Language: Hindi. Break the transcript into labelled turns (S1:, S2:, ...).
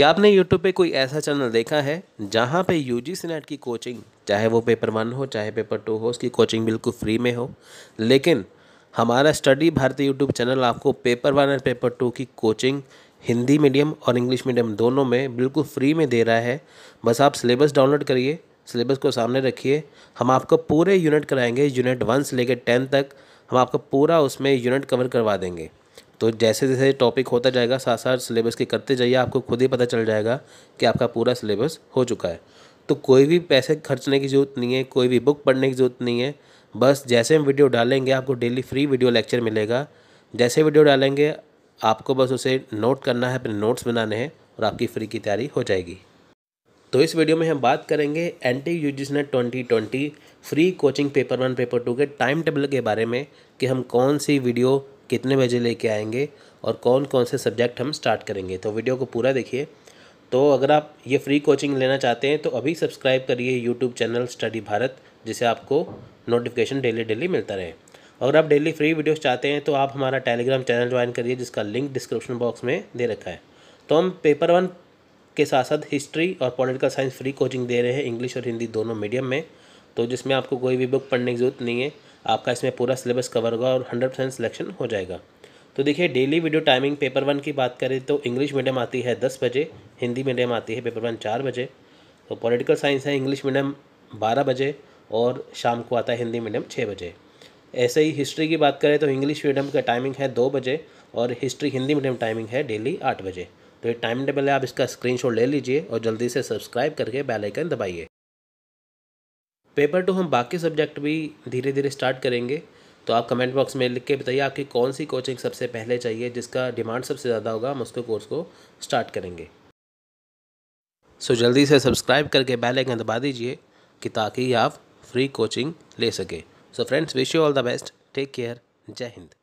S1: क्या आपने यूट्यूब पे कोई ऐसा चैनल देखा है जहाँ पे यू जी सी की कोचिंग चाहे वो पेपर वन हो चाहे पेपर टू हो उसकी कोचिंग बिल्कुल फ्री में हो लेकिन हमारा स्टडी भारतीय यूट्यूब चैनल आपको पेपर वन और पेपर टू की कोचिंग हिंदी मीडियम और इंग्लिश मीडियम दोनों में बिल्कुल फ्री में दे रहा है बस आप सिलेबस डाउनलोड करिए सिलेबस को सामने रखिए हम आपको पूरे यूनिट कराएंगे यूनिट वन से लेकर टेन तक हम आपको पूरा उसमें यूनिट कवर करवा देंगे तो जैसे जैसे टॉपिक होता जाएगा साथ साथ सिलेबस के करते जाइए आपको खुद ही पता चल जाएगा कि आपका पूरा सिलेबस हो चुका है तो कोई भी पैसे खर्चने की ज़रूरत नहीं है कोई भी बुक पढ़ने की ज़रूरत नहीं है बस जैसे हम वीडियो डालेंगे आपको डेली फ्री वीडियो लेक्चर मिलेगा जैसे वीडियो डालेंगे आपको बस उसे नोट करना है अपने नोट्स बनाने हैं और आपकी फ्री की तैयारी हो जाएगी तो इस वीडियो में हम बात करेंगे N T U G twenty twenty free coaching paper one paper two के टाइम टेबल के बारे में कि हम कौन सी वीडियो कितने बजे लेके आएंगे और कौन कौन से सब्जेक्ट हम स्टार्ट करेंगे तो वीडियो को पूरा देखिए तो अगर आप ये फ्री कोचिंग लेना चाहते हैं तो अभी सब्सक्राइब करिए यूट्यूब चैनल स्टडी भारत जिसे आपको नोटिफिकेशन डेली डेली मिलता रहे अगर आप डेली फ्री वीडियोज़ चाहते हैं तो आप हमारा टेलीग्राम चैनल ज्वाइन करिए जिसका लिंक डिस्क्रिप्शन बॉक्स में दे रखा है तो हम पेपर वन के साथ साथ हिस्ट्री और पॉलिटिकल साइंस फ्री कोचिंग दे रहे हैं इंग्लिश और हिंदी दोनों मीडियम में तो जिसमें आपको कोई भी बुक पढ़ने की ज़रूरत नहीं है आपका इसमें पूरा सिलेबस कवर होगा और हंड्रेड परसेंट सिलेक्शन हो जाएगा तो देखिए daily video timing paper one की बात करें तो इंग्लिश मीडियम आती है दस बजे हिंदी मीडियम आती है पेपर वन चार बजे तो पॉलिटिकल साइंस है इंग्लिश मीडियम बारह बजे और शाम को आता है हिंदी मीडियम छः बजे ऐसे ही हिस्ट्री की बात करें तो इंग्लिश मीडियम का टाइमिंग है दो बजे और हिस्ट्री हिंदी मीडियम टाइमिंग है डेली आठ बजे तो ये टाइम टेबल है आप इसका स्क्रीनशॉट ले लीजिए और जल्दी से सब्सक्राइब करके बेल आइकन दबाइए पेपर टू हम बाकी सब्जेक्ट भी धीरे धीरे स्टार्ट करेंगे तो आप कमेंट बॉक्स में लिख के बताइए आपकी कौन सी कोचिंग सबसे पहले चाहिए जिसका डिमांड सबसे ज़्यादा होगा हम उसके कोर्स को स्टार्ट करेंगे सो so, जल्दी से सब्सक्राइब करके बेल आइकन दबा दीजिए कि ताकि आप फ्री कोचिंग ले सकें so friends wish you all the best take care Jai Hind